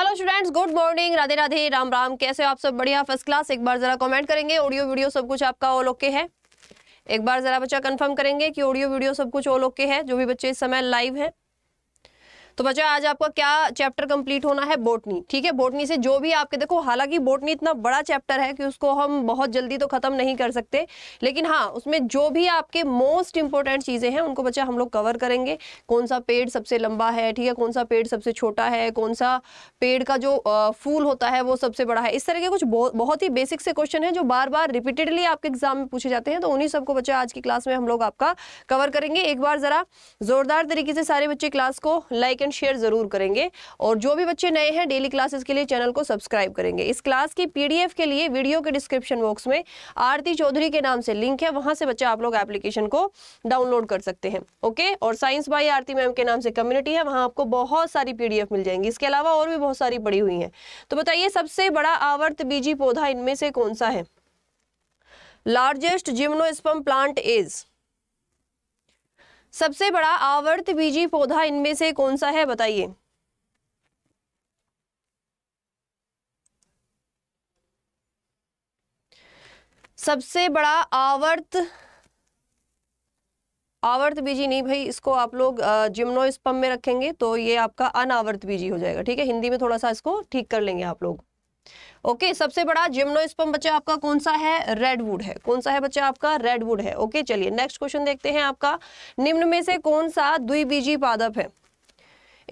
hello students good morning Radhe Radhe Ram Ram कैसे हो आप सब बढ़िया फर्स्ट क्लास एक बार जरा कमेंट करेंगे ऑडियो वीडियो सब कुछ आपका ऑल ओके है एक बार जरा बच्चा कंफर्म करेंगे कि ऑडियो वीडियो सब कुछ ऑल ओके है जो भी बच्चे इस समय लाइव हैं तो बच्चों आज आपका क्या चैप्टर कंप्लीट होना है बोटनी ठीक है बोटनी से जो भी आपके देखो हालांकि बोटनी इतना बड़ा चैप्टर है कि उसको हम बहुत जल्दी तो खत्म नहीं कर सकते लेकिन हाँ उसमें जो भी आपके मोस्ट इंपॉर्टेंट चीजें हैं उनको बच्चा हम लोग कवर करेंगे कौन सा पेड़ सबसे लंबा है ठीक है कौन सा पेड़ सबसे छोटा है कौन सा पेड़ का जो फूल होता है वो सबसे बड़ा है इस तरह के कुछ बहुत ही बेसिक से क्वेश्चन है जो बार बार रिपीटेडली आपके एग्जाम में पूछे जाते हैं तो उन्हीं सबको बच्चा आज की क्लास में हम लोग आपका कवर करेंगे एक बार जरा जोरदार तरीके से सारे बच्चे क्लास को लाइक एंड एंड शेयर ज़रूर करेंगे और जो भी बच्चे नए हैं डेली क्लासेस के लिए चैनल को सब्सक्राइब करेंगे इस क्लास की पीडीएफ के लिए वीडियो के डिस्क्रिप्शन बॉक्स में आरती चौधरी के नाम से लिंक है वहाँ से बच्चे आप लोग एप्लीकेशन को डाउनलोड कर सकते हैं ओके और साइंस बाई आरती मैम के नाम से कम्युनिटी है वहाँ आपको बहुत सारी पी मिल जाएंगी इसके अलावा और भी बहुत सारी पड़ी हुई हैं तो बताइए सबसे बड़ा आवर्त बीजी पौधा इनमें से कौन सा है लार्जेस्ट जिम्नोस्पम प्लांट इज सबसे बड़ा आवर्त बीजी पौधा इनमें से कौन सा है बताइए सबसे बड़ा आवर्त आवर्त बीजी नहीं भाई इसको आप लोग जिम्नोस्पम में रखेंगे तो ये आपका अनावर्त बीजी हो जाएगा ठीक है हिंदी में थोड़ा सा इसको ठीक कर लेंगे आप लोग ओके okay, सबसे बड़ा जिम्नोस्पम बच्चा आपका कौन सा है रेडवुड है कौन सा है बच्चा आपका रेडवुड है ओके okay, चलिए नेक्स्ट क्वेश्चन देखते हैं आपका निम्न में से कौन सा द्विबीजी पादप है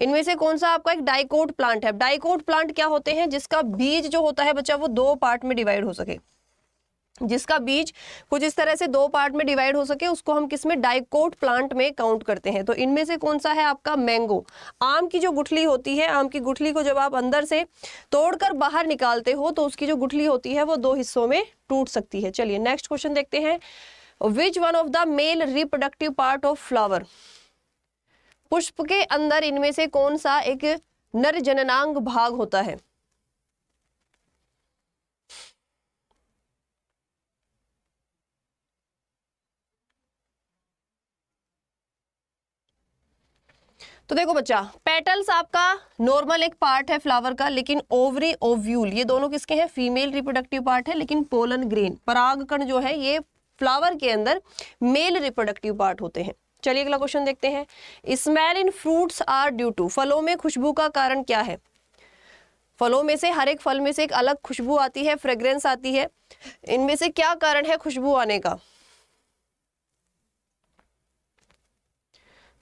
इनमें से कौन सा आपका एक डाइकोट प्लांट है डाइकोट प्लांट क्या होते हैं जिसका बीज जो होता है बच्चा वो दो पार्ट में डिवाइड हो सके जिसका बीज कुछ इस तरह से दो पार्ट में डिवाइड हो सके उसको हम किस में डाइकोट प्लांट में काउंट करते हैं तो इनमें से कौन सा है आपका मैंगो आम की जो गुठली होती है आम की गुठली को जब आप अंदर से तोड़कर बाहर निकालते हो तो उसकी जो गुठली होती है वो दो हिस्सों में टूट सकती है चलिए नेक्स्ट क्वेश्चन देखते हैं which one of the male reproductive part of flower पुष्प के अंदर इनमें से कौन सा एक नर जननांग भाग होता है तो देखो बच्चा पेटल्स आपका नॉर्मल एक पार्ट है फ्लावर का लेकिन ओवरी ओव्यूल ये दोनों किसके हैं फीमेल रिप्रोडक्टिव पार्ट है लेकिन पोलन ग्रेन परागकण जो है ये फ्लावर के अंदर मेल रिप्रोडक्टिव पार्ट होते हैं चलिए अगला क्वेश्चन देखते हैं smell in fruits are due to फलों में खुशबू का कारण क्या है फलों में से हर एक फल में से एक अलग खुशबू आती है फ्रेग्रेंस आती है इनमें से क्या कारण है खुशबू आने का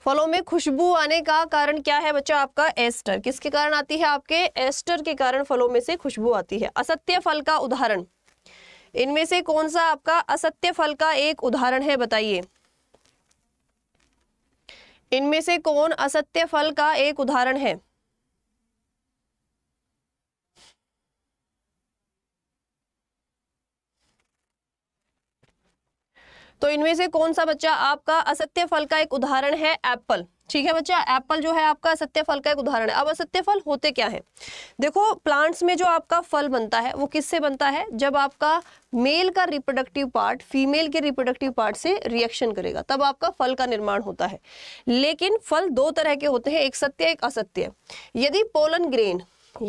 फलों में खुशबू आने का कारण क्या है बच्चा आपका एस्टर किसके कारण आती है आपके एस्टर के कारण फलों में से खुशबू आती है असत्य फल का उदाहरण इनमें से कौन सा आपका असत्य फल का एक उदाहरण है बताइए इनमें से कौन असत्य फल का एक उदाहरण है तो इनमें से कौन सा बच्चा आपका असत्य फल का एक उदाहरण है एप्पल ठीक है बच्चा एप्पल जो है आपका असत्य फल का एक उदाहरण है अब असत्य फल होते क्या है देखो प्लांट्स में जो आपका फल बनता है वो किससे बनता है जब आपका मेल का रिप्रोडक्टिव पार्ट फीमेल के रिप्रोडक्टिव पार्ट से रिएक्शन करेगा तब आपका फल का निर्माण होता है लेकिन फल दो तरह के होते हैं एक सत्य एक असत्य यदि पोलन ग्रेन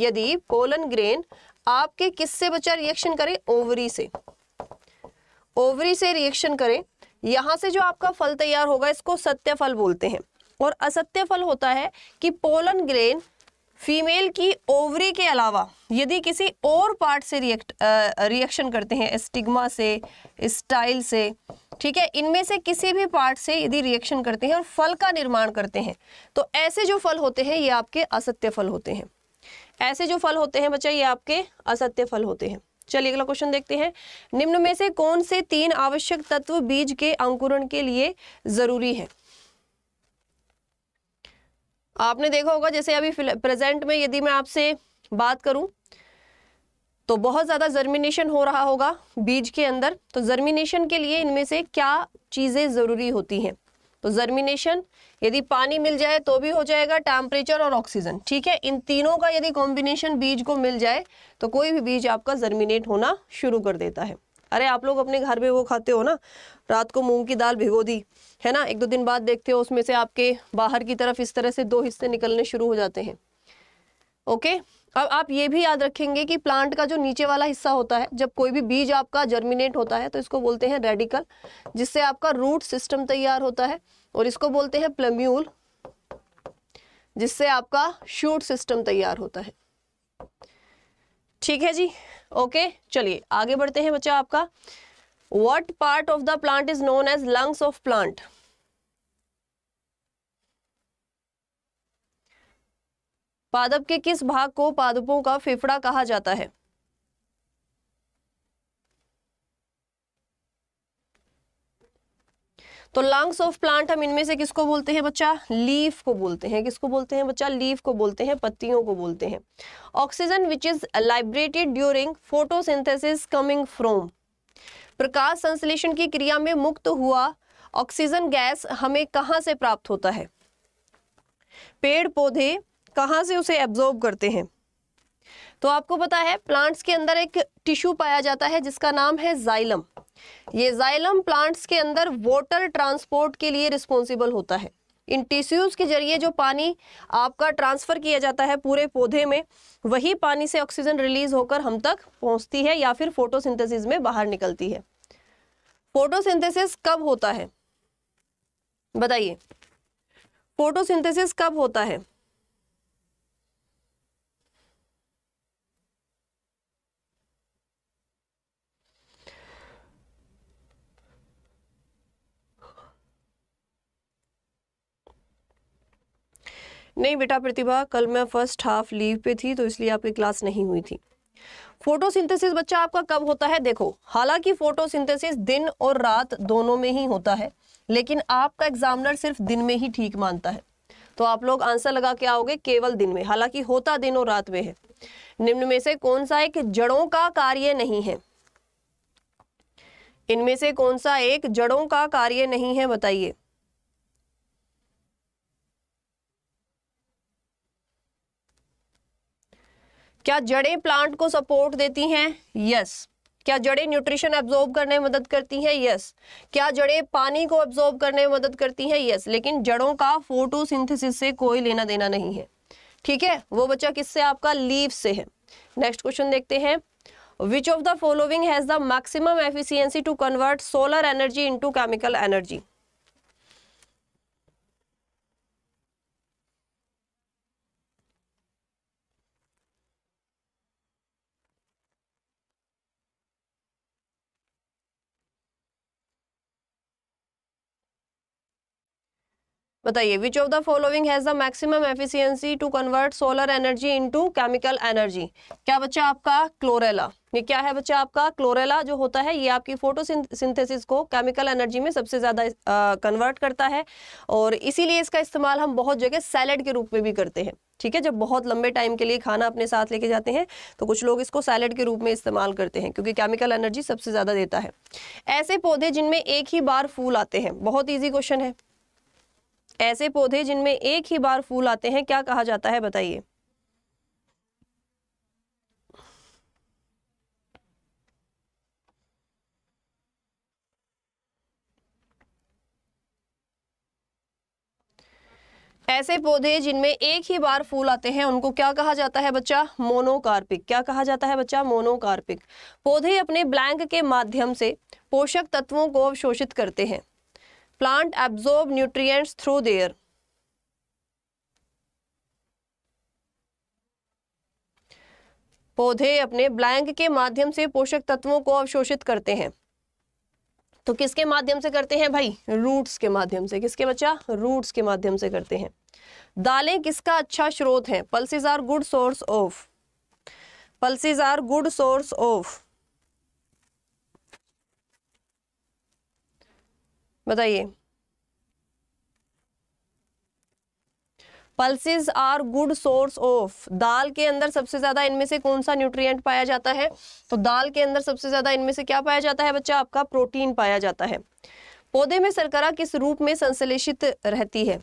यदि पोलन ग्रेन आपके किससे बच्चा रिएक्शन करे ओवरी से ओवरी से रिएक्शन करें यहाँ से जो आपका फल तैयार होगा इसको सत्य फल बोलते हैं और असत्य फल होता है कि पोलन ग्रेन फीमेल की ओवरी के अलावा यदि किसी और पार्ट से रिएक्ट रिएक्शन करते हैं स्टिग्मा से स्टाइल से ठीक है इनमें से किसी भी पार्ट से यदि रिएक्शन करते हैं और फल का निर्माण करते हैं तो ऐसे जो फल होते हैं ये आपके असत्य फल होते हैं ऐसे जो फल होते हैं बच्चा ये आपके असत्य फल होते हैं चलिए अगला क्वेश्चन देखते हैं निम्न में से कौन से तीन आवश्यक तत्व बीज के अंकुरण के लिए जरूरी है आपने देखा होगा जैसे अभी प्रेजेंट में यदि मैं आपसे बात करूं तो बहुत ज़्यादा जर्मिनेशन हो रहा होगा बीज के अंदर तो जर्मिनेशन के लिए इनमें से क्या चीज़ें ज़रूरी होती हैं तो जर्मिनेशन यदि पानी मिल जाए तो भी हो जाएगा टेम्परेचर और ऑक्सीजन ठीक है इन तीनों का यदि कॉम्बिनेशन बीज को मिल जाए तो कोई भी बीज आपका जर्मिनेट होना शुरू कर देता है अरे आप लोग अपने घर में वो खाते हो ना रात को मूंग की दाल भिगो दी है ना एक दो दिन बाद देखते हो उसमें से आपके बाहर की तरफ इस तरह से दो हिस्से निकलने शुरू हो जाते हैं ओके अब आप ये भी याद रखेंगे कि प्लांट का जो नीचे वाला हिस्सा होता है जब कोई भी बीज आपका जर्मिनेट होता है तो इसको बोलते हैं रेडिकल जिससे आपका रूट सिस्टम तैयार होता है और इसको बोलते हैं प्लम्यूल जिससे आपका शूट सिस्टम तैयार होता है ठीक है जी ओके चलिए आगे बढ़ते हैं बच्चा आपका what part of the plant is known as lungs of plant पादप के किस भाग को पादपों का फेफड़ा कहा जाता है तो लंग्स ऑफ प्लांट हम इनमें से किसको बोलते हैं बच्चा लीफ को बोलते हैं किसको बोलते हैं बच्चा लीफ को बोलते हैं पत्तियों को बोलते हैं oxygen which is liberated during photosynthesis coming from प्रकाश संश्लेषण की क्रिया में मुक्त हुआ ऑक्सीजन गैस हमें कहां से प्राप्त होता है पेड़ पौधे कहाँ से उसे एब्जॉर्ब करते हैं तो आपको पता है प्लांट्स के अंदर एक टिश्यू पाया जाता है जिसका नाम है जाइलम ये जाइलम प्लांट्स के अंदर वाटर ट्रांसपोर्ट के लिए रिस्पॉन्सिबल होता है इन टिश्यूज के जरिए जो पानी आपका ट्रांसफर किया जाता है पूरे पौधे में वही पानी से ऑक्सीजन रिलीज होकर हम तक पहुंचती है या फिर फोटोसिंथेसिस में बाहर निकलती है फोटोसिंथेसिस कब होता है बताइए फोटोसिंथेसिस कब होता है नहीं बेटा प्रतिभा कल मैं फर्स्ट हाफ लीव पे थी तो इसलिए आपकी क्लास नहीं हुई थी फोटोसिंथेसिस बच्चा आपका कब होता है देखो हालांकि फोटोसिंथेसिस दिन और रात दोनों में ही होता है लेकिन आपका एग्जामिनर सिर्फ दिन में ही ठीक मानता है तो आप लोग आंसर लगा के आओगे केवल दिन में हालांकि होता दिन और रात में है निम्न में से कौन सा एक जड़ों का कार्य नहीं है इनमें से कौन सा एक जड़ों का कार्य नहीं है बताइए क्या जड़ें प्लांट को सपोर्ट देती हैं यस क्या जड़ें न्यूट्रिशन एब्जॉर्ब करने में मदद करती हैं यस क्या जड़ें पानी को एब्जॉर्ब करने में मदद करती हैं यस लेकिन जड़ों का फोटोसिंथेसिस से कोई लेना देना नहीं है ठीक है वो बच्चा किससे आपका लीव से है नेक्स्ट क्वेश्चन देखते हैं which of the following has the maximum efficiency to convert solar energy into chemical energy बताइए which of the following has the maximum efficiency to convert solar energy into chemical energy क्या बच्चा आपका chlorella ये क्या है बच्चा आपका chlorella जो होता है ये आपकी फोटोसिंथेसिस को केमिकल एनर्जी में सबसे ज़्यादा कन्वर्ट करता है और इसीलिए इसका इस्तेमाल हम बहुत जगह सैलड के रूप में भी करते हैं ठीक है जब बहुत लंबे टाइम के लिए खाना अपने साथ लेके जाते हैं तो कुछ लोग इसको सैलड के रूप में इस्तेमाल करते हैं क्योंकि केमिकल एनर्जी सबसे ज़्यादा देता है ऐसे पौधे जिनमें एक ही बार फूल आते हैं बहुत ईजी क्वेश्चन है ऐसे पौधे जिनमें एक ही बार फूल आते हैं क्या कहा जाता है बताइए ऐसे पौधे जिनमें एक ही बार फूल आते हैं उनको क्या कहा जाता है बच्चा मोनोकार्पिक क्या कहा जाता है बच्चा मोनोकार्पिक पौधे अपने ब्लैंक के माध्यम से पोषक तत्वों को अवशोषित करते हैं plant absorb nutrients through their पौधे अपने ब्लैंक के माध्यम से पोषक तत्वों को अवशोषित करते हैं तो किसके माध्यम से करते हैं भाई रूट्स के माध्यम से किसके बच्चा रूट्स के माध्यम से करते हैं दालें किसका अच्छा स्रोत है pulses are good source of pulses are good source of बताइए pulses are good source of दाल के अंदर सबसे ज्यादा इनमें से कौन सा न्यूट्रिएंट पाया जाता है तो दाल के अंदर सबसे ज्यादा इनमें से क्या पाया जाता है बच्चा आपका प्रोटीन पाया जाता है पौधे में सरकरा किस रूप में संश्लेषित रहती है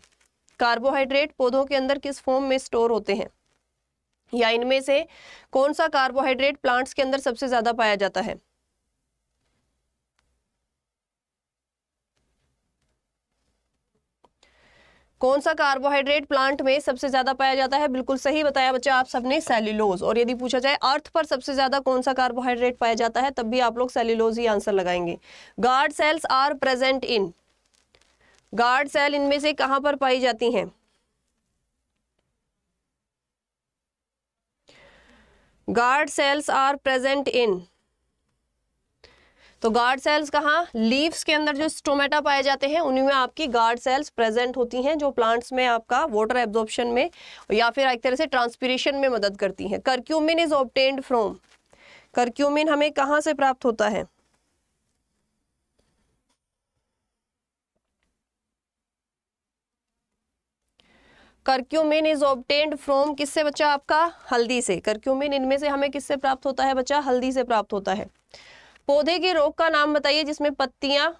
कार्बोहाइड्रेट पौधों के अंदर किस फॉर्म में स्टोर होते हैं या इनमें से कौन सा कार्बोहाइड्रेट प्लांट्स के अंदर सबसे ज्यादा पाया जाता है कौन सा कार्बोहाइड्रेट प्लांट में सबसे ज्यादा पाया जाता है बिल्कुल सही बताया बच्चा आप सबने सेल्यूलोज और यदि पूछा जाए अर्थ पर सबसे ज्यादा कौन सा कार्बोहाइड्रेट पाया जाता है तब भी आप लोग सेल्यूलोज ही आंसर लगाएंगे guard cells are present in guard cell इनमें से कहां पर पाई जाती हैं guard cells are present in तो गार्ड सेल्स कहाँ लीव्स के अंदर जो स्टोमेटा पाए जाते हैं उनमें आपकी गार्ड सेल्स प्रेजेंट होती हैं जो प्लांट्स में आपका वाटर एब्जॉर्प्शन में या फिर एक तरह से ट्रांसपीरेशन में मदद करती हैं curcumin is obtained from curcumin हमें कहाँ से प्राप्त होता है करक्यूमिन इज ऑप्टेंड फ्रॉम किससे बच्चा आपका हल्दी से करक्यूमिन इनमें से हमें किससे प्राप्त होता है बच्चा हल्दी से प्राप्त होता है पौधे के रोग का नाम बताइए जिसमें पत्तियां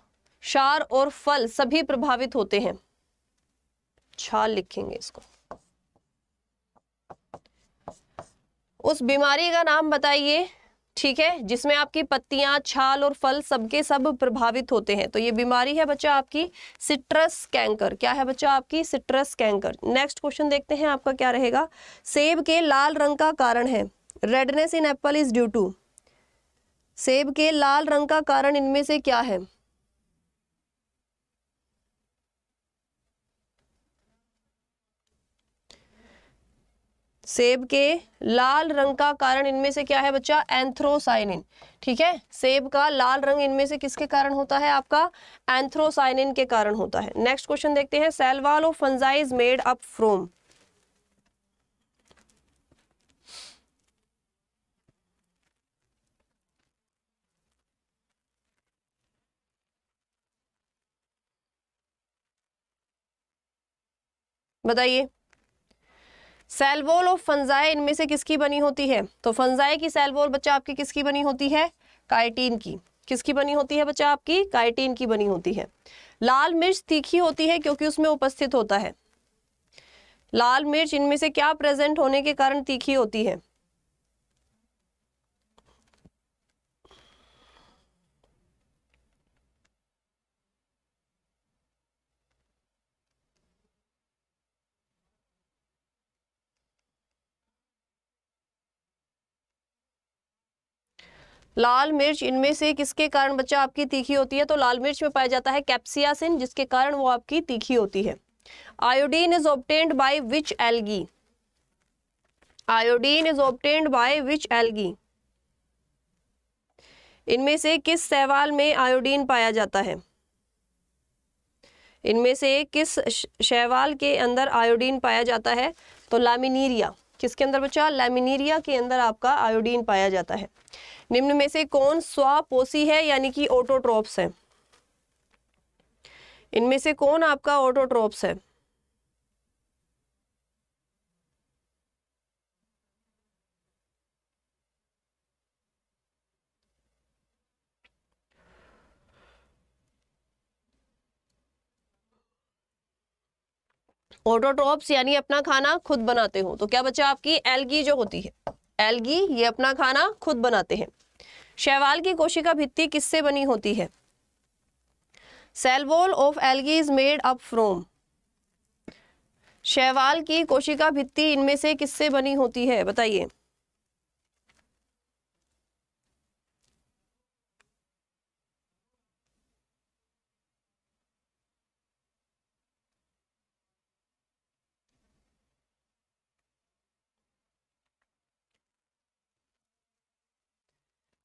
शार और फल सभी प्रभावित होते हैं छाल लिखेंगे इसको उस बीमारी का नाम बताइए ठीक है जिसमें आपकी पत्तियां छाल और फल सबके सब प्रभावित होते हैं तो ये बीमारी है बच्चा आपकी सिट्रस कैंकर क्या है बच्चा आपकी सिट्रस कैंकर नेक्स्ट क्वेश्चन देखते हैं आपका क्या रहेगा सेब के लाल रंग का कारण है redness in apple is due to सेब के लाल रंग का कारण इनमें से क्या है सेब के लाल रंग का कारण इनमें से क्या है बच्चा एंथ्रोसाइनिन ठीक है सेब का लाल रंग इनमें से किसके कारण होता है आपका एंथ्रोसाइनिन के कारण होता है नेक्स्ट क्वेश्चन देखते हैं cell wall of fungi made up from बताइए सेल और फंजाए इनमें से किसकी बनी होती है तो फंजाए की सेल बच्चा आपकी किसकी बनी होती है काइटीन की किसकी बनी होती है बच्चा आपकी काइटीन की बनी होती है लाल मिर्च तीखी होती है क्योंकि उसमें उपस्थित होता है लाल मिर्च इनमें से क्या प्रेजेंट होने के कारण तीखी होती है लाल मिर्च इनमें से किसके कारण बच्चा आपकी तीखी होती है तो लाल मिर्च में पाया जाता है कैप्सियासिन जिसके कारण वो आपकी तीखी होती है iodine is obtained by which algae iodine is obtained by which algae इनमें से किस सवाल में आयोडीन पाया जाता है इनमें से किस शैवाल के अंदर आयोडीन पाया जाता है तो लामिनीरिया किसके अंदर बच्चा लेमिनीरिया के अंदर आपका आयोडीन पाया जाता है निम्न में से कौन स्वापोसी है यानी कि ओटोट्रोप्स है इनमें से कौन आपका ओटोट्रोप्स है ऑटोट्रॉप्स यानी अपना खाना खुद बनाते हो तो क्या बचा आपकी एलगी जो होती है एलगी ये अपना खाना खुद बनाते हैं शैवाल की कोशिका भित्ति किससे बनी होती है cell wall of algae is made up from शैवाल की कोशिका भित्ति इनमें से किससे बनी होती है बताइए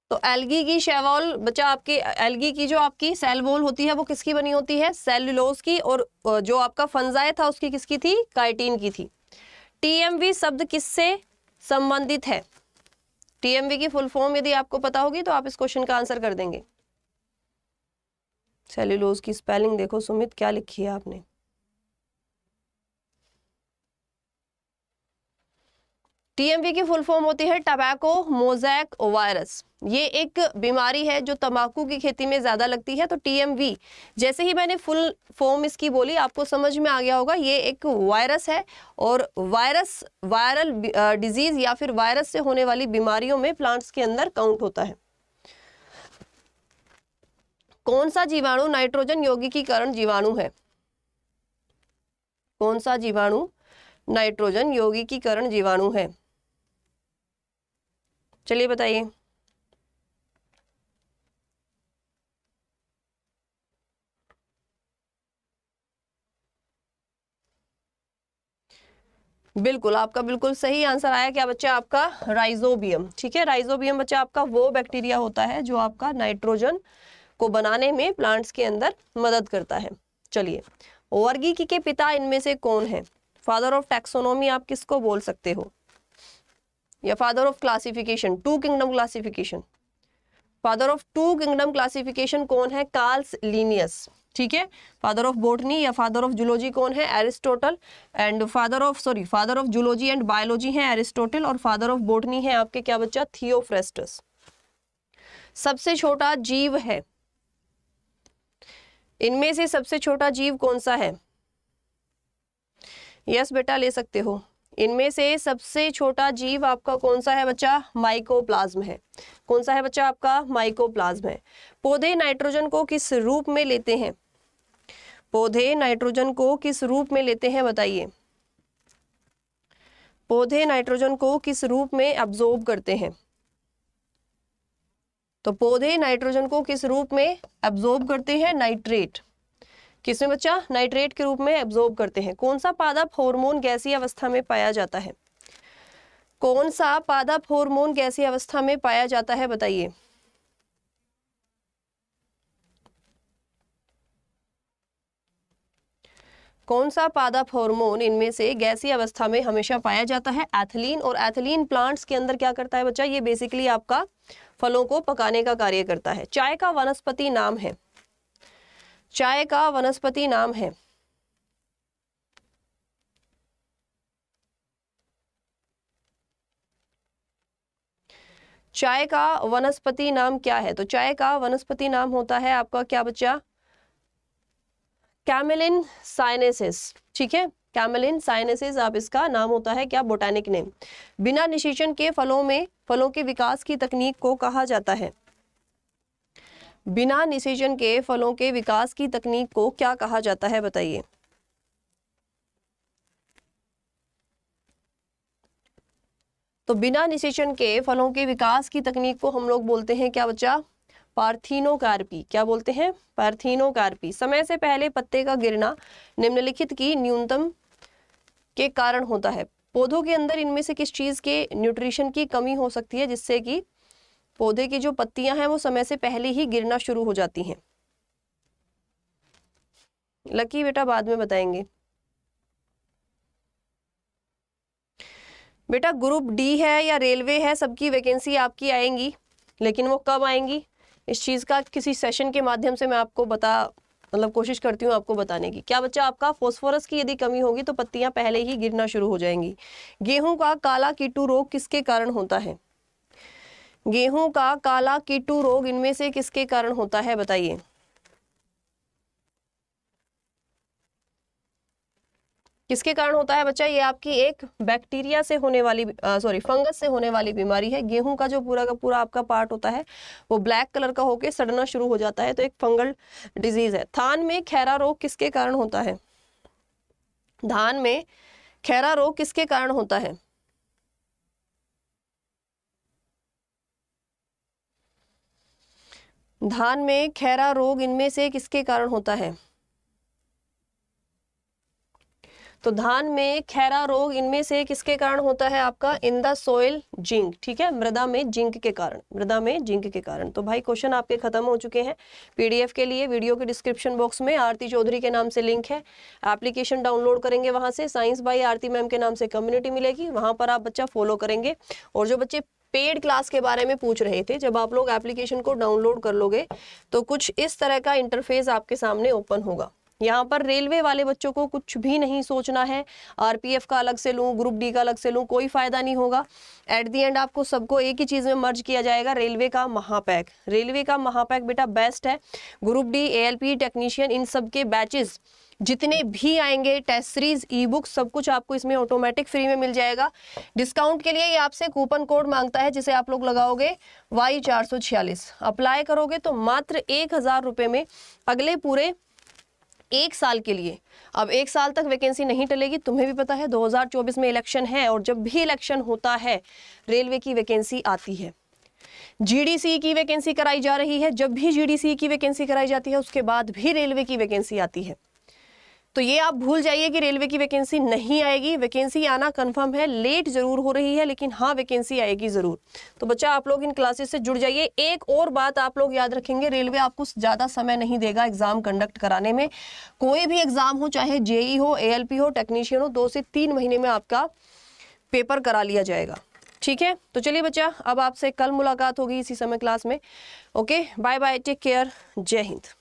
तो एल्गी की शेवॉल बच्चा आपकी एल्गी की जो आपकी सेल वॉल होती है वो किसकी बनी होती है सेलुलोज की और जो आपका फंजाई था उसकी किसकी थी काइटीन की थी टीएमवी शब्द किससे संबंधित है टीएमवी की फुल फॉर्म यदि आपको पता होगी तो आप इस क्वेश्चन का आंसर कर देंगे सेल्युलोज की स्पेलिंग देखो सुमित क्या लिखी है आपने टीएमवी की फुल फॉर्म होती है टबैको मोजैक वायरस ये एक बीमारी है जो तंबाकू की खेती में ज़्यादा लगती है तो टीएमवी जैसे ही मैंने फुल फॉर्म इसकी बोली आपको समझ में आ गया होगा ये एक वायरस है और वायरस वायरल डिजीज़ या फिर वायरस से होने वाली बीमारियों में प्लांट्स के अंदर काउंट होता है कौन सा जीवाणु नाइट्रोजन यौगिकीकरण जीवाणु है कौन सा जीवाणु नाइट्रोजन यौगिकीकरण जीवाणु है चलिए बताइए बिल्कुल आपका बिल्कुल सही आंसर आया क्या बच्चा आपका राइजोबियम ठीक है राइजोबियम बच्चा आपका वो बैक्टीरिया होता है जो आपका नाइट्रोजन को बनाने में प्लांट्स के अंदर मदद करता है चलिए वर्गी के पिता इनमें से कौन है फादर ऑफ टैक्सोनोमी आप किसको बोल सकते हो या father of classification two kingdom classification father of two kingdom classification कौन है कार्ल्स लीनियस ठीक है फादर ऑफ बोटनी या फादर ऑफ जूलॉजी कौन है Aristotle and father of sorry father of zoology and biology है एरिस्टोटल और फादर ऑफ बोटनी है आपके क्या बच्चा थियोफ्रेस्टस सबसे छोटा जीव है इनमें से सबसे छोटा जीव कौन सा है यस yes, बेटा ले सकते हो इनमें से सबसे छोटा जीव आपका कौन सा है बच्चा माइकोप्लाज्म है कौन सा है बच्चा आपका माइकोप्लाज्म है पौधे नाइट्रोजन को किस रूप में लेते हैं पौधे नाइट्रोजन को किस रूप में लेते हैं बताइए पौधे नाइट्रोजन को किस रूप में अब्जॉर्ब करते हैं तो पौधे नाइट्रोजन को किस रूप में एब्जॉर्ब करते हैं नाइट्रेट किसमें बच्चा नाइट्रेट के रूप में एब्जॉर्ब करते हैं कौन सा पादप हार्मोन गैसी अवस्था में पाया जाता है कौन सा पादप हार्मोन गैसी अवस्था में पाया जाता है बताइए कौन सा पादप हार्मोन इनमें से गैसी अवस्था में हमेशा पाया जाता है एथिलीन और एथिलीन प्लांट्स के अंदर क्या करता है बच्चा ये बेसिकली आपका फलों को पकाने का कार्य करता है चाय का वनस्पति नाम है चाय का वनस्पति नाम है चाय का वनस्पति नाम क्या है तो चाय का वनस्पति नाम होता है आपका क्या बच्चा कैमेलिन साइनेसिस ठीक है कैमेलिन साइनेसिस आप इसका नाम होता है क्या बोटैनिक नेम बिना निशेचन के फलों में फलों के विकास की तकनीक को कहा जाता है बिना निषेचन के फलों के विकास की तकनीक को क्या कहा जाता है बताइए तो बिना निषेचन के फलों के विकास की तकनीक को हम लोग बोलते हैं क्या बच्चा पार्थिनोकार्पी क्या बोलते हैं पार्थिनोकार्पी समय से पहले पत्ते का गिरना निम्नलिखित की न्यूनतम के कारण होता है पौधों के अंदर इनमें से किस चीज़ के न्यूट्रिशन की कमी हो सकती है जिससे कि पौधे की जो पत्तियां हैं वो समय से पहले ही गिरना शुरू हो जाती हैं लकी बेटा बाद में बताएंगे बेटा ग्रुप डी है या रेलवे है सबकी वैकेंसी आपकी आएंगी लेकिन वो कब आएंगी इस चीज़ का किसी सेशन के माध्यम से मैं आपको बता मतलब कोशिश करती हूँ आपको बताने की क्या बच्चा आपका फॉस्फोरस की यदि कमी होगी तो पत्तियां पहले ही गिरना शुरू हो जाएंगी गेहूं का काला कीटू रोग किसके कारण होता है गेहूं का काला कीटू रोग इनमें से किसके कारण होता है बताइए किसके कारण होता है बच्चा ये आपकी एक बैक्टीरिया से होने वाली सॉरी फंगस से होने वाली बीमारी है गेहूं का जो पूरा का पूरा आपका पार्ट होता है वो ब्लैक कलर का होके सड़ना शुरू हो जाता है तो एक फंगल डिजीज है थान में खैरा रोग किसके कारण होता है धान में खैरा रोग किसके कारण होता है धान में खैरा रोग इनमें से किसके कारण होता है तो धान में खैरा रोग इनमें से किसके कारण होता है आपका इन द सोयल जिंक ठीक है मृदा में जिंक के कारण मृदा में जिंक के कारण तो भाई क्वेश्चन आपके खत्म हो चुके हैं पीडीएफ के लिए वीडियो के डिस्क्रिप्शन बॉक्स में आरती चौधरी के नाम से लिंक है एप्लीकेशन डाउनलोड करेंगे वहां से साइंस बाई आरती मैम के नाम से कम्युनिटी मिलेगी वहां पर आप बच्चा फॉलो करेंगे और जो बच्चे पेड क्लास के बारे में पूछ रहे थे जब आप लोग एप्लीकेशन को डाउनलोड कर लोगे तो कुछ इस तरह का इंटरफेस आपके सामने ओपन होगा यहाँ पर रेलवे वाले बच्चों को कुछ भी नहीं सोचना है आरपीएफ का अलग से लूँ ग्रुप डी का अलग से लूँ कोई फ़ायदा नहीं होगा एट दी एंड आपको सबको एक ही चीज़ में मर्ज किया जाएगा रेलवे का महापैक रेलवे का महापैक बेटा बेस्ट है ग्रुप डी एएलपी टेक्नीशियन इन सब के बैचेज़ जितने भी आएंगे टेस्ट सीरीज ई बुक सब कुछ आपको इसमें ऑटोमेटिक फ्री में मिल जाएगा डिस्काउंट के लिए ये आपसे कूपन कोड मांगता है जिसे आप लोग लगाओगे वाई चार सौ छियालीस अप्लाई करोगे तो मात्र एक हज़ार रुपये में अगले पूरे एक साल के लिए अब एक साल तक वैकेंसी नहीं टलेगी तुम्हें भी पता है 2024 में इलेक्शन है और जब भी इलेक्शन होता है रेलवे की वैकेंसी आती है जीडीसी की वैकेंसी कराई जा रही है जब भी जीडीसी की वैकेंसी कराई जाती है उसके बाद भी रेलवे की वैकेंसी आती है तो ये आप भूल जाइए कि रेलवे की वैकेंसी नहीं आएगी वैकेंसी आना कंफर्म है लेट जरूर हो रही है लेकिन हाँ वैकेंसी आएगी जरूर तो बच्चा आप लोग इन क्लासेस से जुड़ जाइए एक और बात आप लोग याद रखेंगे रेलवे आपको ज़्यादा समय नहीं देगा एग्जाम कंडक्ट कराने में कोई भी एग्जाम हो चाहे जेई हो ए हो टेक्नीशियन हो दो से तीन महीने में आपका पेपर करा लिया जाएगा ठीक है तो चलिए बच्चा अब आपसे कल मुलाकात होगी इसी समय क्लास में okay bye bye take care जय हिंद